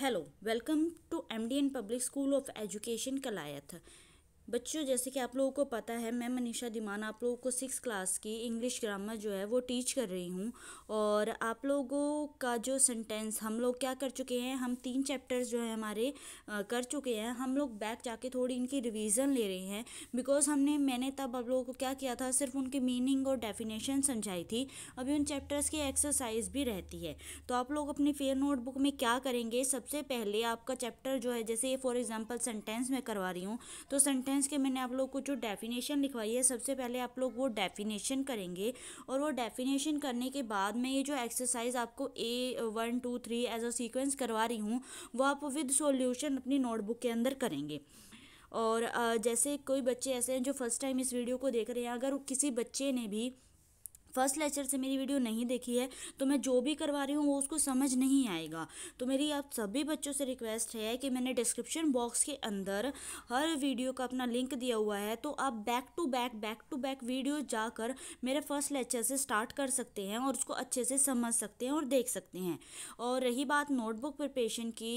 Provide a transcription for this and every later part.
hello welcome to MDN public school of education Kalayat बच्चों जैसे कि आप लोगों को पता है मैं मनीषा दीमान आप लोगों को सिक्स क्लास की इंग्लिश ग्रामर जो है वो टीच कर रही हूँ और आप लोगों का जो सेंटेंस हम लोग क्या कर चुके हैं हम तीन चैप्टर्स जो है हमारे आ, कर चुके हैं हम लोग बैक जाके थोड़ी इनकी रिवीजन ले रहे हैं बिकॉज हमने मैंने तब आप लोगों को क्या किया था सिर्फ उनकी मीनिंग और डेफिनेशन समझाई थी अभी उन चैप्टर्स की एक्सरसाइज भी रहती है तो आप लोग अपनी फेयर नोटबुक में क्या करेंगे सबसे पहले आपका चैप्टर जो है जैसे फॉर एग्ज़ाम्पल सेंटेंस मैं करवा रही हूँ तो सेंटेंस सेंटेंस के मैंने आप लोग को जो डेफिनेशन लिखवाई है सबसे पहले आप लोग वो डेफिनेशन करेंगे और वो डेफिनेशन करने के बाद मैं ये जो एक्सरसाइज आपको A one two three as a sequence करवा रही हूँ वो आप विद सॉल्यूशन अपनी नोटबुक के अंदर करेंगे और जैसे कोई बच्चे ऐसे हैं जो फर्स्ट टाइम इस वीडियो को देख रहे हैं अगर किसी बच्चे ने भी फर्स्ट लेक्चर से मेरी वीडियो नहीं देखी है तो मैं जो भी करवा रही हूँ वो उसको समझ नहीं आएगा तो मेरी आप सभी बच्चों से रिक्वेस्ट है कि मैंने डिस्क्रिप्शन बॉक्स के अंदर हर वीडियो का अपना लिंक दिया हुआ है तो आप back to back back to back video जाकर मेरे फर्स्ट लेक्चर से स्टार्ट कर सकते हैं और उसको अच्छे से समझ सकते हैं और देख सकते हैं और रही बात नोटबुक प्रिपरेशन की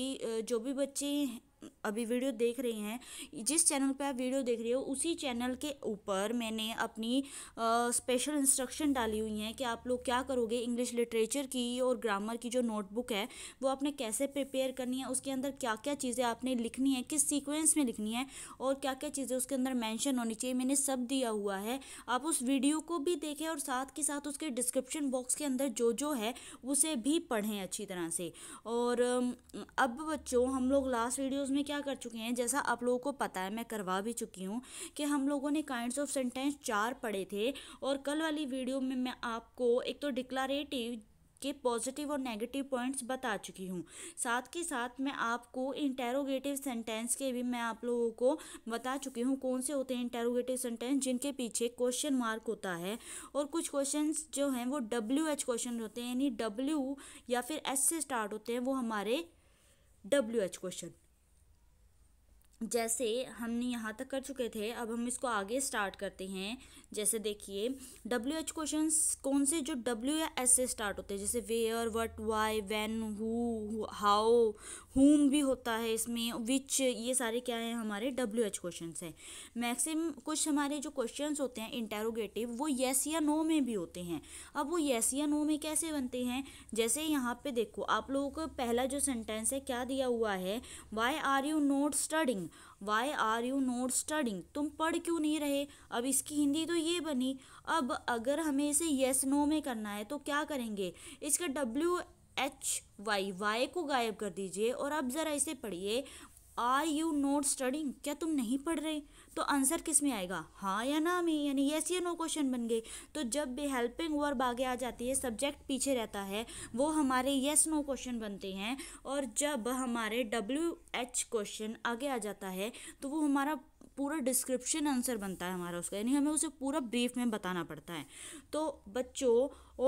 जो भी बच्चे अभी वीडियो देख रहे हैं जिस चैनल पे आप वीडियो देख रहे हो उसी चैनल के ऊपर मैंने अपनी स्पेशल इंस्ट्रक्शन डाली हुई हैं कि आप लोग क्या करोगे इंग्लिश लिटरेचर की और ग्रामर की जो नोटबुक है वो आपने कैसे प्रिपेयर करनी है उसके अंदर क्या क्या चीज़ें आपने लिखनी है किस सीक्वेंस में लिखनी है और क्या क्या चीज़ें उसके अंदर मैंशन होनी चाहिए मैंने सब दिया हुआ है आप उस वीडियो को भी देखें और साथ के साथ उसके डिस्क्रिप्शन बॉक्स के अंदर जो जो है उसे भी पढ़ें अच्छी तरह से और अब बच्चों हम लोग लास्ट वीडियोज़ में क्या कर चुके हैं जैसा आप लोगों को पता है मैं करवा भी चुकी हूँ कि हम लोगों ने काइंड्स ऑफ सेंटेंस चार पढ़े थे और कल वाली वीडियो में मैं आपको एक तो डिक्लारेटिव के पॉजिटिव और नेगेटिव पॉइंट्स बता चुकी हूँ साथ के साथ मैं आपको इंटेरोगेटिव सेंटेंस के भी मैं आप लोगों को बता चुकी हूँ कौन से होते हैं इंटेरोगेटिव सेंटेंस जिनके पीछे क्वेश्चन मार्क होता है और कुछ क्वेश्चन जो हैं वो डब्ल्यू एच क्वेश्चन होते हैं यानी डब्ल्यू या फिर एस से स्टार्ट होते हैं वो हमारे डब्ल्यू एच क्वेश्चन जैसे हमने यहाँ तक कर चुके थे अब हम इसको आगे स्टार्ट करते हैं जैसे देखिए डब्ल्यू एच क्वेश्चन कौन से जो डब्ल्यू या एस से स्टार्ट होते हैं जैसे where what why when who how whom भी होता है इसमें विच ये सारे क्या हैं हमारे डब्ल्यू एच क्वेश्चन हैं मैक्सिम कुछ हमारे जो क्वेश्चन होते हैं इंटेरोगेटिव वो येस या नो में भी होते हैं अब वो येस या नो में कैसे बनते हैं जैसे यहाँ पे देखो आप लोगों को पहला जो सेंटेंस है क्या दिया हुआ है why are you not studying why are you not studying तुम पढ़ क्यों नहीं रहे अब इसकी हिंदी तो ये बनी अब अगर हमें इसे येस नो में करना है तो क्या करेंगे इसका डब्ल्यू एच वाई वाई को गायब कर दीजिए और अब ज़रा इसे पढ़िए आर यू नोट स्टडिंग क्या तुम नहीं पढ़ रहे तो आंसर किस में आएगा हाँ या ना में यानी येस या नो क्वेश्चन बन गए तो जब भी हेल्पिंग वर्ब आगे आ जाती है सब्जेक्ट पीछे रहता है वो हमारे येस नो क्वेश्चन बनते हैं और जब हमारे डब्ल्यू एच क्वेश्चन आगे आ जाता है तो वो हमारा पूरा डिस्क्रिप्शन आंसर बनता है हमारा उसका यानी हमें उसे पूरा ब्रीफ में बताना पड़ता है तो बच्चों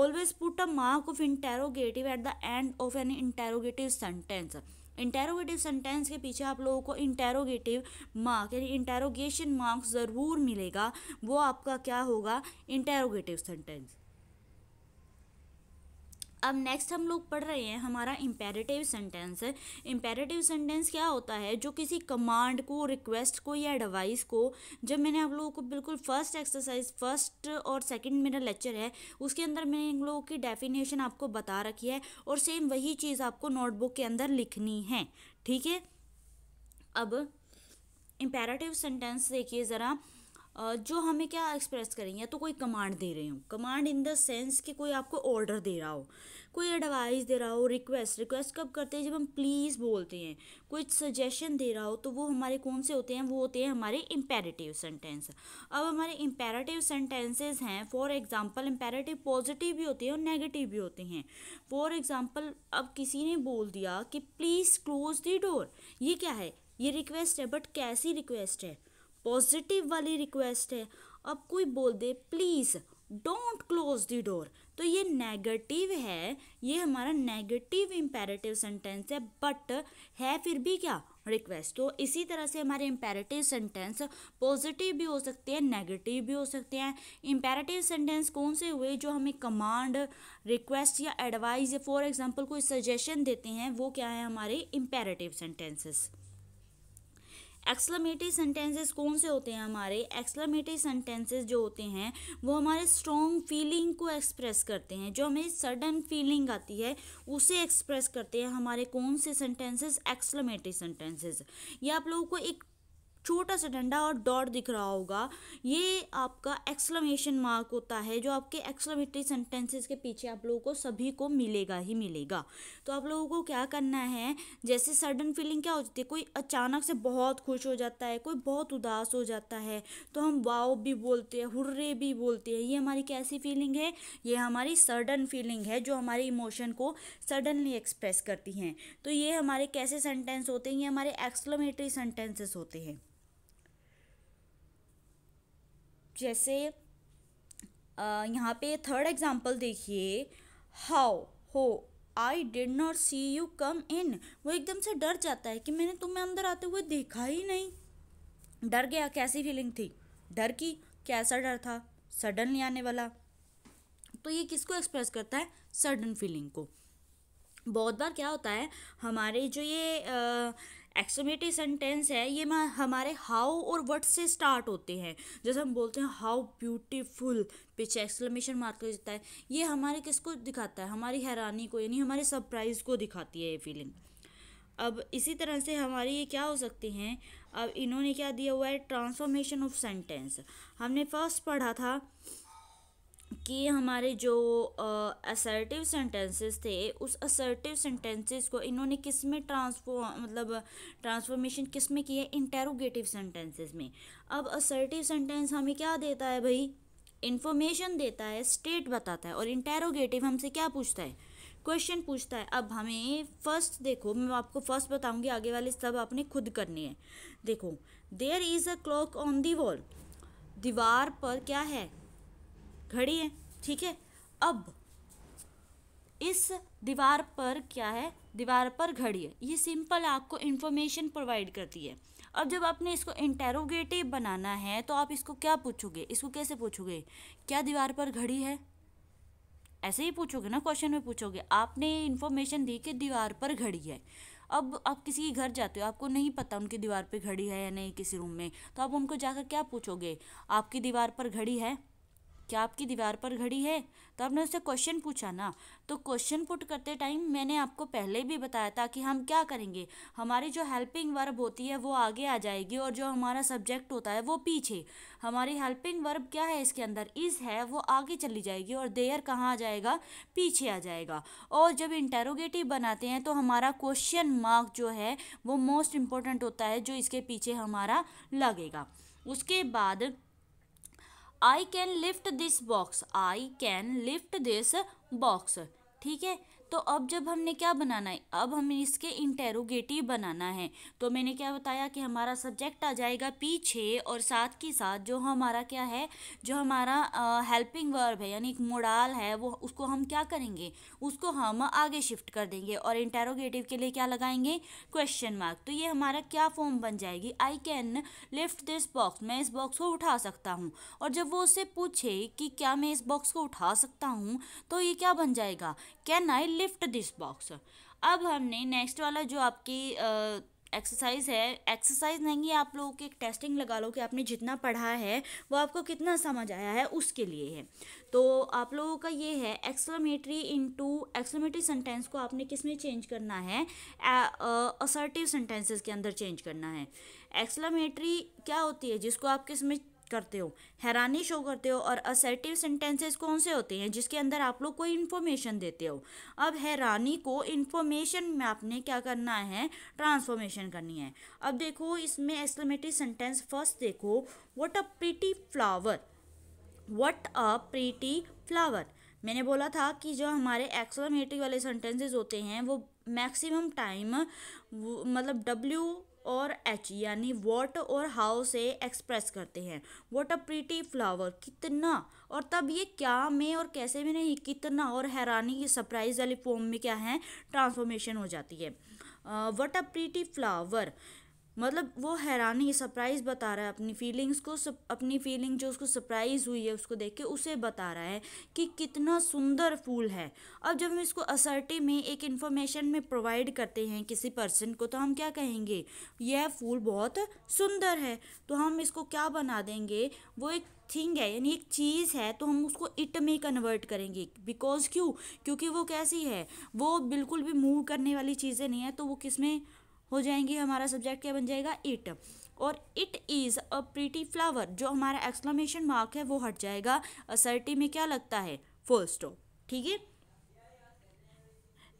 always put a mark of interrogative at the end of an interrogative sentence interrogative sentence के पीछे आप लोगों को इंटेरोगेटिव मार्क यानी इंटेरोगेशन मार्क्स ज़रूर मिलेगा वो आपका क्या होगा इंटेरोगेटिव सेंटेंस अब नेक्स्ट हम लोग पढ़ रहे हैं हमारा इम्पेरेटिव सेंटेंस इम्पेरेटिव सेंटेंस क्या होता है जो किसी कमांड को रिक्वेस्ट को या एडवाइस को जब मैंने आप लोगों को बिल्कुल फर्स्ट एक्सरसाइज फर्स्ट और सेकंड मेरा लेक्चर है उसके अंदर मैंने इन लोगों की डेफिनेशन आपको बता रखी है और सेम वही चीज़ आपको नोटबुक के अंदर लिखनी है ठीक है अब इम्पेरेटिव सेंटेंस देखिए ज़रा जो हमें क्या एक्सप्रेस करेंगे या तो कोई कमांड दे रही हूँ कमांड इन द सेंस कि कोई आपको ऑर्डर दे रहा हो कोई एडवाइस दे रहा हो रिक्वेस्ट रिक्वेस्ट कब करते हैं जब हम प्लीज़ बोलते हैं कोई सजेशन दे रहा हो तो वो हमारे कौन से होते हैं वो होते हैं हमारे इम्पेरेटिव सेंटेंस अब हमारे इम्पेरेटिव सेंटेंसेज हैं फॉर एग्ज़ाम्पल इम्पेरेटिव पॉजिटिव भी होते हैं और नेगेटिव भी होते हैं फॉर एग्ज़ाम्पल अब किसी ने बोल दिया कि प्लीज़ क्लोज दी डोर ये क्या है ये रिक्वेस्ट है बट कैसी रिक्वेस्ट है पॉजिटिव वाली रिक्वेस्ट है अब कोई बोल दे please don't close the door तो ये नेगेटिव है ये हमारा नेगेटिव इम्पेरेटिव सेंटेंस है बट है फिर भी क्या रिक्वेस्ट तो इसी तरह से हमारे इम्पेरेटिव सेंटेंस पॉजिटिव भी हो सकते हैं नेगेटिव भी हो सकते हैं इम्पेरेटिव सेंटेंस कौन से हुए जो हमें कमांड रिक्वेस्ट या एडवाइज़ या फॉर एग्जांपल कोई सजेशन देते हैं वो क्या है हमारे इम्पेरेटिव सेंटेंसेस एक्सलमेटिव सेंटेंसेस कौन से होते हैं हमारे एक्सलमेटिव सेंटेंसेस जो होते हैं वो हमारे स्ट्रॉन्ग फीलिंग को एक्सप्रेस करते हैं जो हमें सडन फीलिंग आती है उसे एक्सप्रेस करते हैं हमारे कौन से सेंटेंसेस एक्सलमेटिव सेंटेंसेस ये आप लोगों को एक छोटा सा डंडा और डॉट दिख रहा होगा ये आपका एक्सक्लेमेशन मार्क होता है जो आपके एक्सक्लेमेटरी सेंटेंसेस के पीछे आप लोगों को सभी को मिलेगा ही मिलेगा तो आप लोगों को क्या करना है जैसे सडन फीलिंग क्या हो जाती है कोई अचानक से बहुत खुश हो जाता है कोई बहुत उदास हो जाता है तो हम वाओ भी बोलते हैं हुर्रे भी बोलते हैं ये हमारी कैसी फीलिंग है ये हमारी सडन फीलिंग है जो हमारे इमोशन को सडनली एक्सप्रेस करती हैं तो ये हमारे कैसे सेंटेंस होते हैं ये हमारे एक्सक्लेमेटरी सेंटेंसेस होते हैं जैसे यहाँ पे थर्ड एग्जाम्पल देखिए हाउ हो I did not see you come in वो एकदम से डर जाता है कि मैंने तुम्हें अंदर आते हुए देखा ही नहीं डर गया कैसी फीलिंग थी डर की कैसा डर था सडनली आने वाला तो ये किसको एक्सप्रेस करता है सडन फीलिंग को बहुत बार क्या होता है हमारे जो ये एक्समेटिव सेंटेंस है ये हमारे हाउ और वट से स्टार्ट होते हैं जैसे हम बोलते हैं हाउ ब्यूटीफुल पीछे एक्सक्लेमेशन मार्क जाता है ये हमारे किसको दिखाता है हमारी हैरानी को यानी हमारे सरप्राइज को दिखाती है ये फीलिंग अब इसी तरह से हमारी ये क्या हो सकती हैं अब इन्होंने क्या दिया हुआ है ट्रांसफॉर्मेशन ऑफ सेंटेंस हमने फर्स्ट पढ़ा था कि हमारे जो असर्टिव सेंटेंसेस थे उस असर्टिव सेंटेंसेस को इन्होंने किस में ट्रांसफॉर्म मतलब ट्रांसफॉर्मेशन किस में किया इंटेरोगेटिव सेंटेंसेस में अब असर्टिव सेंटेंस हमें क्या देता है भाई इन्फॉर्मेशन देता है स्टेट बताता है और इंटेरोगेटिव हमसे क्या पूछता है क्वेश्चन पूछता है अब हमें फर्स्ट देखो मैं आपको फर्स्ट बताऊँगी आगे वाले सब आपने खुद करने हैं देखो there is a clock on the wall दीवार पर क्या है घड़ी है ठीक है अब इस दीवार पर क्या है दीवार पर घड़ी है ये सिंपल आपको इन्फॉर्मेशन प्रोवाइड करती है अब जब आपने इसको इंटेरोगेटिव बनाना है तो आप इसको क्या पूछोगे इसको कैसे पूछोगे क्या दीवार पर घड़ी है ऐसे ही पूछोगे ना क्वेश्चन में पूछोगे आपने इन्फॉर्मेशन दी कि दीवार पर घड़ी है अब आप किसी के घर जाते हो आपको नहीं पता उनकी दीवार पर घड़ी है या नहीं किसी रूम में तो आप उनको जाकर क्या पूछोगे आपकी दीवार पर घड़ी है क्या आपकी दीवार पर घड़ी है तो आपने उससे क्वेश्चन पूछा ना तो क्वेश्चन पुट करते टाइम मैंने आपको पहले भी बताया था कि हम क्या करेंगे हमारी जो हेल्पिंग वर्ब होती है वो आगे आ जाएगी और जो हमारा सब्जेक्ट होता है वो पीछे हमारी हेल्पिंग वर्ब क्या है इसके अंदर इज़ है वो आगे चली जाएगी और देयर कहाँ आ जाएगा पीछे आ जाएगा और जब इंटेरोगेटिव बनाते हैं तो हमारा क्वेश्चन मार्क जो है वो मोस्ट इम्पॉर्टेंट होता है जो इसके पीछे हमारा लगेगा उसके बाद I can lift this box I can lift this box ठीक है तो अब जब हमने क्या बनाना है अब हमें इसके इंटेरोगेटिव बनाना है तो मैंने क्या बताया कि हमारा सब्जेक्ट आ जाएगा पीछे और साथ के साथ जो हमारा क्या है जो हमारा हेल्पिंग वर्ब है यानी एक मोडाल है वो उसको हम क्या करेंगे उसको हम आगे शिफ्ट कर देंगे और इंटेरोगेटिव के लिए क्या लगाएंगे क्वेश्चन मार्क तो ये हमारा क्या फॉर्म बन जाएगी I can lift this box मैं इस बॉक्स को उठा सकता हूँ और जब वो उससे पूछे कि क्या मैं इस बॉक्स को उठा सकता हूँ तो ये क्या बन जाएगा can I lift this box अब हमने नेक्स्ट वाला जो आपकी एक्सरसाइज है एक्सरसाइज नहीं है आप लोगों की एक टेस्टिंग लगा लो कि आपने जितना पढ़ा है वो आपको कितना समझ आया है उसके लिए है तो आप लोगों का ये है इन इनटू एक्सक्लेमेटरी सेंटेंस को आपने किस में चेंज करना है असर्टिव सेंटेंसेस के अंदर चेंज करना है एक्सक्लेमेटरी क्या होती है जिसको आप किस में करते हो हैरानी शो करते हो और असर्टिव सेंटेंसेस कौन से होते हैं जिसके अंदर आप लोग कोई इन्फॉर्मेशन देते हो अब हैरानी को इन्फॉर्मेशन में आपने क्या करना है ट्रांसफॉर्मेशन करनी है अब देखो इसमें एक्सक्लेमेटिव सेंटेंस फर्स्ट देखो what a pretty flower what a pretty flower मैंने बोला था कि जो हमारे एक्सक्लेमेटरी वाले सेंटेंसेज होते हैं वो मैक्सिमम टाइम मतलब डब्ल्यू और एच यानी वॉट और हाउ से एक्सप्रेस करते हैं वॉट अ प्रीटी फ्लावर कितना और तब ये क्या में और कैसे में नहीं कितना और हैरानी की सरप्राइज वाली फॉर्म में क्या है ट्रांसफॉर्मेशन हो जाती है वट अ प्रीटी फ्लावर मतलब वो हैरानी सरप्राइज़ बता रहा है अपनी फीलिंग्स को सब अपनी फीलिंग जो उसको सरप्राइज़ हुई है उसको देख के उसे बता रहा है कि कितना सुंदर फूल है अब जब हम इसको असर्टिव में एक इन्फॉर्मेशन में प्रोवाइड करते हैं किसी पर्सन को तो हम क्या कहेंगे यह फूल बहुत सुंदर है तो हम इसको क्या बना देंगे वो एक थिंग है यानी एक चीज़ है तो हम उसको इट में कन्वर्ट करेंगे बिकॉज क्यों क्योंकि वो कैसी है वो बिल्कुल भी मूव करने वाली चीज़ें नहीं है तो वो किस में हो जाएंगे हमारा सब्जेक्ट क्या बन जाएगा इट और it is a pretty flower जो हमारा एक्सक्लामेशन मार्क है वो हट जाएगा असर्टी में क्या लगता है फुल स्टॉप ठीक है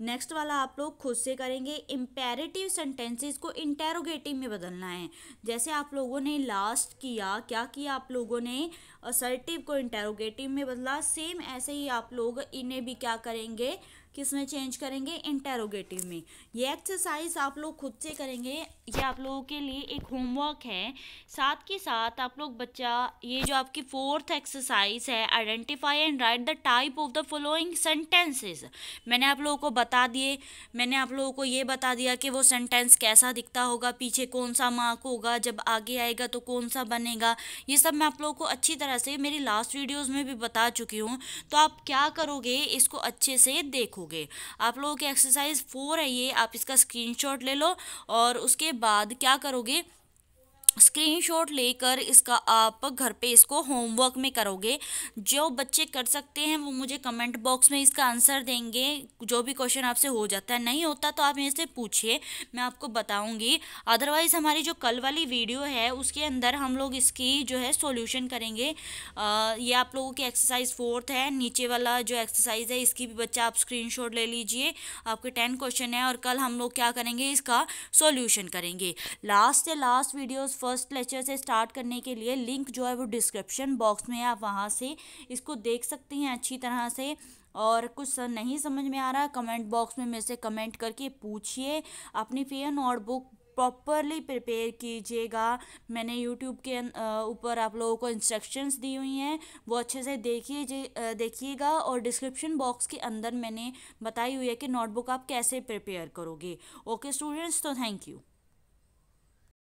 नेक्स्ट वाला आप लोग खुद से करेंगे इम्पेरेटिव सेंटेंसेस को इंटेरोगेटिव में बदलना है जैसे आप लोगों ने लास्ट किया क्या किया आप लोगों ने असर्टिव को इंटेरोगेटिव में बदला सेम ऐसे ही आप लोग इन्हें भी क्या करेंगे किस में चेंज करेंगे इंटेरोगेटिव में ये एक्सरसाइज आप लोग खुद से करेंगे ये आप लोगों के लिए एक होमवर्क है साथ के साथ आप लोग बच्चा ये जो आपकी फोर्थ एक्सरसाइज है identify and write the type of the following sentences मैंने आप लोगों को बता दिए मैंने आप लोगों को ये बता दिया कि वो सेंटेंस कैसा दिखता होगा पीछे कौन सा मार्क होगा जब आगे आएगा तो कौन सा बनेगा ये सब मैं आप लोगों को अच्छी तरह से मेरी लास्ट वीडियोज़ में भी बता चुकी हूँ तो आप क्या करोगे इसको अच्छे से देखोगे दोगे आप लोगों की एक्सरसाइज फोर है ये आप इसका स्क्रीनशॉट ले लो और उसके बाद क्या करोगे स्क्रीनशॉट लेकर इसका आप घर पे इसको होमवर्क में करोगे जो बच्चे कर सकते हैं वो मुझे कमेंट बॉक्स में इसका आंसर देंगे जो भी क्वेश्चन आपसे हो जाता है नहीं होता तो आप मेरे से पूछिए मैं आपको बताऊंगी अदरवाइज़ हमारी जो कल वाली वीडियो है उसके अंदर हम लोग इसकी जो है सॉल्यूशन करेंगे आ, ये आप लोगों की एक्सरसाइज फोर्थ है नीचे वाला जो एक्सरसाइज है इसकी भी बच्चा आप स्क्रीन ले लीजिए आपके टेन क्वेश्चन है और कल हम लोग क्या करेंगे इसका सोल्यूशन करेंगे लास्ट से लास्ट वीडियोज़ फर्स्ट लेक्चर से स्टार्ट करने के लिए लिंक जो है वो डिस्क्रिप्शन बॉक्स में है आप वहाँ से इसको देख सकते हैं अच्छी तरह से और कुछ नहीं समझ में आ रहा कमेंट बॉक्स में मेरे से कमेंट करके पूछिए अपनी फेयर नोटबुक प्रॉपरली प्रिपेयर कीजिएगा मैंने यूट्यूब के अं-, ऊपर आप लोगों को इंस्ट्रक्शंस दी हुई हैं वो अच्छे से देखिए देखिएगा और डिस्क्रिप्शन बॉक्स के अंदर मैंने बताई हुई है कि नोटबुक आप कैसे प्रिपेयर करोगे ओके स्टूडेंट्स तो थैंक यू